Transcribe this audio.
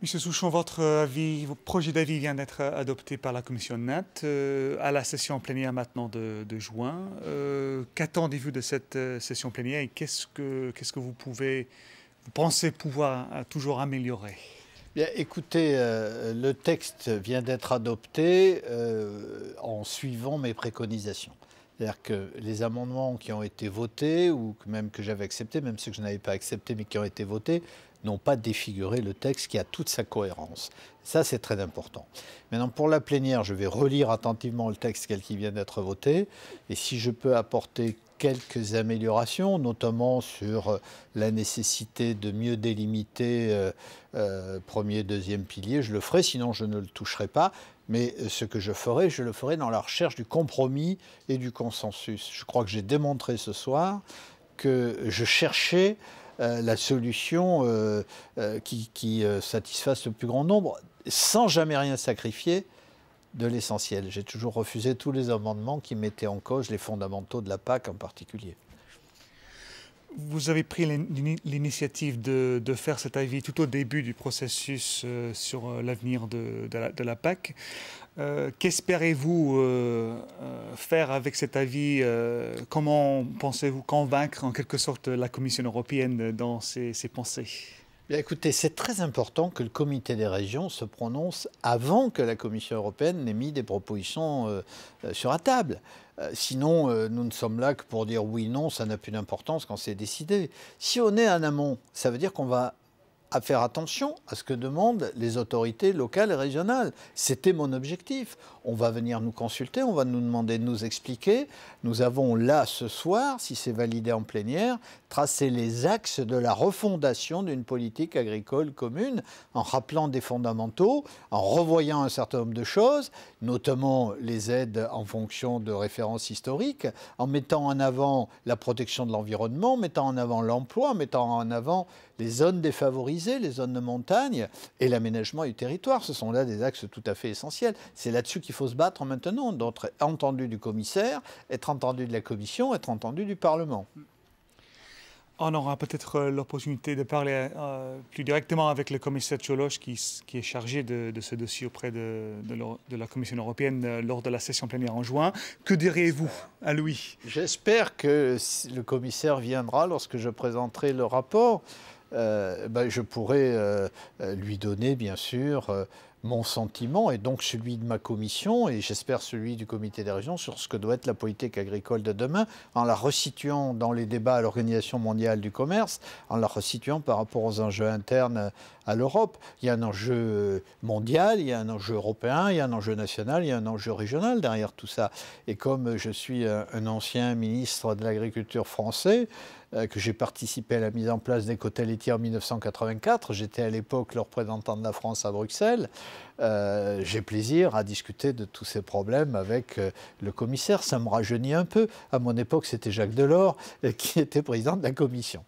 Monsieur Souchon, euh, votre projet d'avis vient d'être euh, adopté par la commission NAT euh, à la session plénière maintenant de, juin. Qu'attendez-vous de cette session plénière et qu'est-ce que, vous pouvez, pensez pouvoir toujours améliorer Bien, écoutez, le texte vient d'être adopté en suivant mes préconisations. C'est-à-dire que les amendements qui ont été votés, ou même que j'avais acceptés, même ceux que je n'avais pas acceptés, mais qui ont été votés, n'ont pas défiguré le texte qui a toute sa cohérence. Ça, c'est très important. Maintenant, pour la plénière, je vais relire attentivement le texte tel qui vient d'être voté. Et si je peux apporter quelques améliorations, notamment sur euh, la nécessité de mieux délimiter euh, euh, premier, deuxième pilier. Je le ferai, sinon je ne le toucherai pas. Mais ce que je ferai, je le ferai dans la recherche du compromis et du consensus. Je crois que j'ai démontré ce soir que je cherchais la solution qui satisfasse le plus grand nombre sans jamais rien sacrifier de l'essentiel. J'ai toujours refusé tous les amendements qui mettaient en cause les fondamentaux de la PAC en particulier. Vous avez pris l'initiative de, faire cet avis tout au début du processus euh, sur euh, l'avenir de, la, PAC. Euh, qu'espérez-vous faire avec cet avis Comment pensez-vous convaincre en quelque sorte la Commission européenne dans ses pensées écoutez, c'est très important que le comité des régions se prononce avant que la Commission européenne n'ait mis des propositions euh, euh, sur la table. Euh, sinon, nous ne sommes là que pour dire oui, non, ça n'a plus d'importance quand c'est décidé. Si on est en amont, ça veut dire qu'on va à faire attention à ce que demandent les autorités locales et régionales. C'était mon objectif. On va venir nous consulter, on va nous demander de nous expliquer. Nous avons là ce soir, si c'est validé en plénière, tracé les axes de la refondation d'une politique agricole commune en rappelant des fondamentaux, en revoyant un certain nombre de choses, notamment les aides en fonction de références historiques, en mettant en avant la protection de l'environnement, mettant en avant l'emploi, mettant en avant les zones défavorisées les zones de montagne et l'aménagement du territoire. Ce sont là des axes tout à fait essentiels. C'est là-dessus qu'il faut se battre maintenant, d'être entendu du commissaire, être entendu de la commission, être entendu du Parlement. On aura peut-être euh, l'opportunité de parler euh, plus directement avec le commissaire Tcholoche, qui, qui, est chargé de, ce dossier auprès de, de, la Commission européenne euh, lors de la session plénière en juin. Que diriez-vous à lui J'espère que le commissaire viendra lorsque je présenterai le rapport. Euh, ben, je pourrais euh, euh, lui donner, bien sûr, mon sentiment est donc celui de ma commission et j'espère celui du comité des régions sur ce que doit être la politique agricole de demain en la resituant dans les débats à l'Organisation mondiale du commerce, en la resituant par rapport aux enjeux internes à l'Europe. Il y a un enjeu mondial, il y a un enjeu européen, il y a un enjeu national, il y a un enjeu régional derrière tout ça. Et comme je suis un ancien ministre de l'Agriculture français, euh, que j'ai participé à la mise en place des quotas laitiers en 1984, j'étais à l'époque le représentant de la France à Bruxelles, euh, j'ai plaisir à discuter de tous ces problèmes avec euh, le commissaire. Ça me rajeunit un peu. À mon époque, c'était Jacques Delors euh, qui était président de la commission.